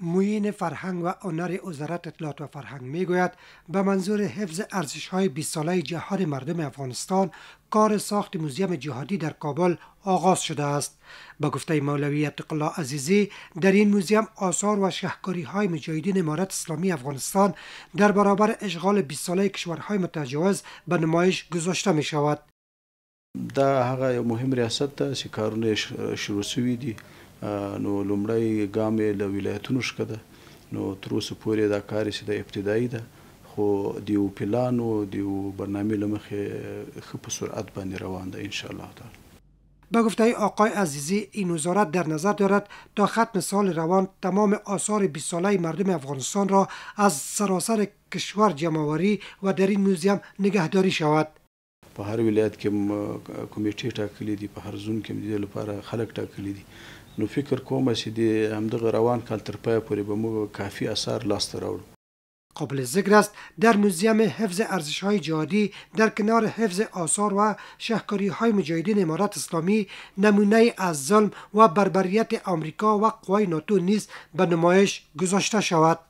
موین فرهنگ و هنر وزارت اطلاعات و فرهنگ میگوید به منظور حفظ ارزش های 20 ساله جهاد مردم افغانستان کار ساخت موزیم جهادی در کابل آغاز شده است به گفته مولوی اتقلا عزیزی در این موزیم آثار و شهکاری های مجاهدین امارت اسلامی افغانستان در برابر اشغال 20 ساله کشورهای متجاوز به نمایش گذاشته می شود در هغه مهم ریاست ده که کارونه شروع سویدی نو لومړی ګام یې له ولایتونو شکه ده نو تر اوسه پورې دا کار چې د ابتدایي ده خو دیو پلانو دیو برنامه له مخې ښه په سرعت باندې روان ده ان شاء الله تعالی به گفته آقای عزیزی این وزارت در نظر دارد تا ختم سال روان تمام آثار 20 ساله مردم افغانستان را از سراسر کشور جمعوری و در این موزیم نگهداری شود په هر ولایت کې کمیټې ټاکلې دي په هر زون کې د لپاره خلک ټاکلې دي نو فکر کوم چې د همدغه روان کال تر پای پورې به موږ کافی اثار لاسته راوړو قابل ذکر است در موزیم حفظ ارزش های جهادی در کنار حفظ آثار و شهکاری های مجاهدین امارات اسلامی نمونه از ظلم و بربریت آمریکا و قوای ناتو نیز به نمایش گذاشته شود